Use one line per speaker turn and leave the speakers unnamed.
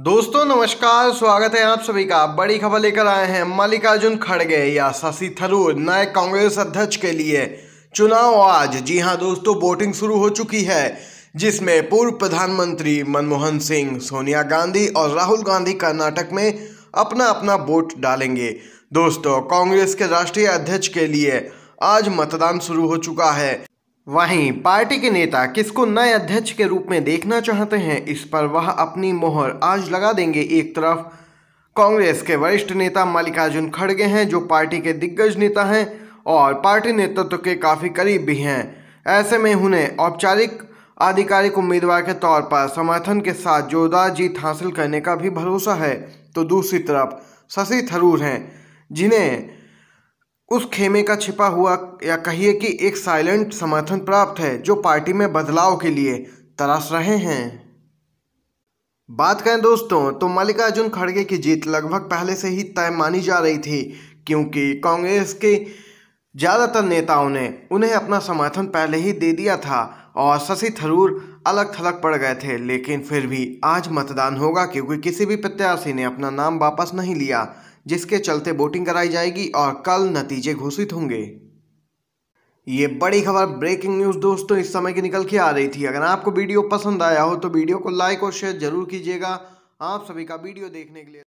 दोस्तों नमस्कार स्वागत है आप सभी का बड़ी खबर लेकर आए हैं मल्लिकार्जुन खड़गे या शशि थरूर नए कांग्रेस अध्यक्ष के लिए चुनाव आज जी हां दोस्तों वोटिंग शुरू हो चुकी है जिसमें पूर्व प्रधानमंत्री मनमोहन सिंह सोनिया गांधी और राहुल गांधी कर्नाटक में अपना अपना वोट डालेंगे दोस्तों कांग्रेस के राष्ट्रीय अध्यक्ष के लिए आज मतदान शुरू हो चुका है वहीं पार्टी के नेता किसको नए अध्यक्ष के रूप में देखना चाहते हैं इस पर वह अपनी मोहर आज लगा देंगे एक तरफ कांग्रेस के वरिष्ठ नेता मल्लिकार्जुन खड़गे हैं जो पार्टी के दिग्गज नेता हैं और पार्टी नेतृत्व के काफ़ी करीब भी हैं ऐसे में उन्हें औपचारिक आधिकारिक उम्मीदवार के तौर पर समर्थन के साथ जोरदार जीत हासिल करने का भी भरोसा है तो दूसरी तरफ शशि थरूर हैं जिन्हें उस खेमे का छिपा हुआ या कहिए कि एक साइलेंट समर्थन प्राप्त है जो पार्टी में बदलाव के लिए तराश रहे हैं बात करें दोस्तों तो मल्लिकार्जुन खड़गे की जीत लगभग पहले से ही तय मानी जा रही थी क्योंकि कांग्रेस के ज़्यादातर नेताओं ने उन्हें अपना समर्थन पहले ही दे दिया था और शशि थरूर अलग थलग पड़ गए थे लेकिन फिर भी आज मतदान होगा क्योंकि किसी भी प्रत्याशी ने अपना नाम वापस नहीं लिया जिसके चलते वोटिंग कराई जाएगी और कल नतीजे घोषित होंगे ये बड़ी खबर ब्रेकिंग न्यूज़ दोस्तों इस समय की निकल के आ रही थी अगर आपको वीडियो पसंद आया हो तो वीडियो को लाइक और शेयर जरूर कीजिएगा आप सभी का वीडियो देखने के लिए